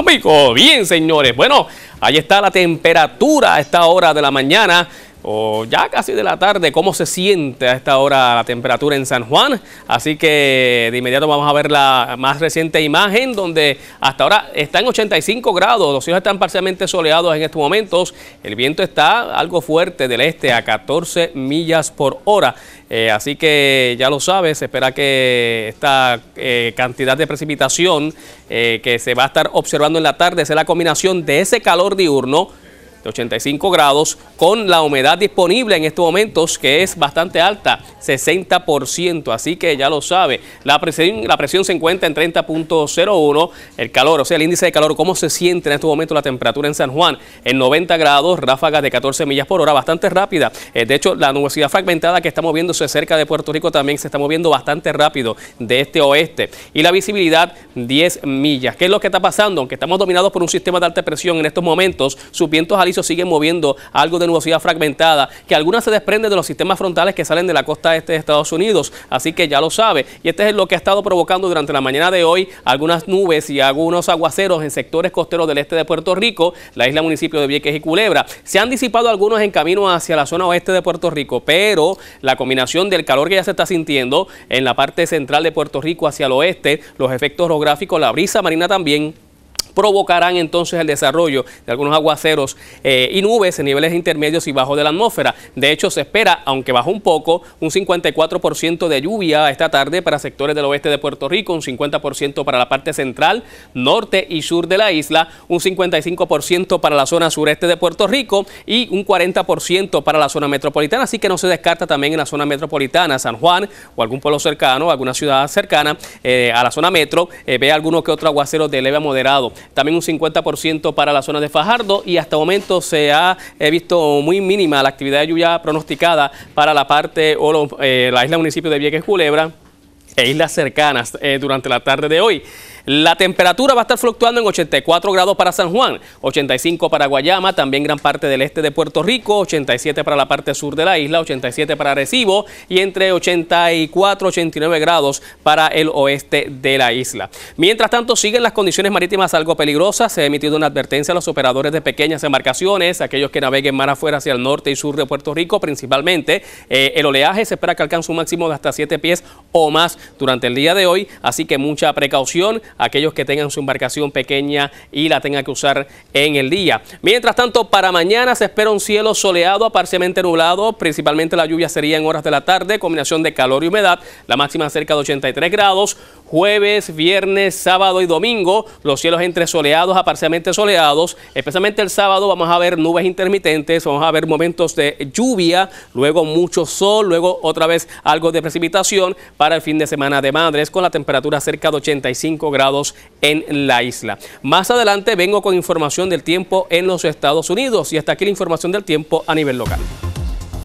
Amigos, Bien, señores. Bueno, ahí está la temperatura a esta hora de la mañana o ya casi de la tarde, cómo se siente a esta hora la temperatura en San Juan. Así que de inmediato vamos a ver la más reciente imagen donde hasta ahora está en 85 grados, los cielos están parcialmente soleados en estos momentos, el viento está algo fuerte del este a 14 millas por hora. Eh, así que ya lo sabes, espera que esta eh, cantidad de precipitación eh, que se va a estar observando en la tarde sea la combinación de ese calor diurno, 85 grados con la humedad disponible en estos momentos que es bastante alta, 60%, así que ya lo sabe, la presión, la presión se encuentra en 30.01, el calor, o sea, el índice de calor, cómo se siente en estos momentos la temperatura en San Juan, en 90 grados, ráfagas de 14 millas por hora, bastante rápida, eh, de hecho la nubosidad fragmentada que está moviéndose cerca de Puerto Rico también se está moviendo bastante rápido de este oeste y la visibilidad 10 millas, ¿qué es lo que está pasando? Aunque estamos dominados por un sistema de alta presión en estos momentos, sus vientos Sigue siguen moviendo algo de nubosidad fragmentada, que algunas se desprenden de los sistemas frontales que salen de la costa este de Estados Unidos. Así que ya lo sabe. Y este es lo que ha estado provocando durante la mañana de hoy algunas nubes y algunos aguaceros en sectores costeros del este de Puerto Rico, la isla municipio de Vieques y Culebra. Se han disipado algunos en camino hacia la zona oeste de Puerto Rico, pero la combinación del calor que ya se está sintiendo en la parte central de Puerto Rico hacia el oeste, los efectos orográficos, la brisa marina también provocarán entonces el desarrollo de algunos aguaceros eh, y nubes en niveles intermedios y bajos de la atmósfera. De hecho, se espera, aunque bajo un poco, un 54% de lluvia esta tarde para sectores del oeste de Puerto Rico, un 50% para la parte central, norte y sur de la isla, un 55% para la zona sureste de Puerto Rico y un 40% para la zona metropolitana, así que no se descarta también en la zona metropolitana, San Juan o algún pueblo cercano, alguna ciudad cercana eh, a la zona metro, eh, ve algunos que otro aguacero de leve a moderado también un 50% para la zona de Fajardo y hasta el momento se ha visto muy mínima la actividad de lluvia pronosticada para la parte o eh, la isla municipio de Vieques Culebra e islas cercanas eh, durante la tarde de hoy. La temperatura va a estar fluctuando en 84 grados para San Juan, 85 para Guayama, también gran parte del este de Puerto Rico, 87 para la parte sur de la isla, 87 para Recibo y entre 84 y 89 grados para el oeste de la isla. Mientras tanto, siguen las condiciones marítimas algo peligrosas. Se ha emitido una advertencia a los operadores de pequeñas embarcaciones, aquellos que naveguen mar afuera hacia el norte y sur de Puerto Rico principalmente. Eh, el oleaje se espera que alcance un máximo de hasta 7 pies o más durante el día de hoy, así que mucha precaución aquellos que tengan su embarcación pequeña y la tengan que usar en el día. Mientras tanto, para mañana se espera un cielo soleado a parcialmente nublado, principalmente la lluvia sería en horas de la tarde, combinación de calor y humedad, la máxima cerca de 83 grados, jueves, viernes, sábado y domingo, los cielos entre soleados a parcialmente soleados, especialmente el sábado vamos a ver nubes intermitentes, vamos a ver momentos de lluvia, luego mucho sol, luego otra vez algo de precipitación para el fin de semana de madres con la temperatura cerca de 85 grados en la isla. Más adelante vengo con información del tiempo en los Estados Unidos y hasta aquí la información del tiempo a nivel local.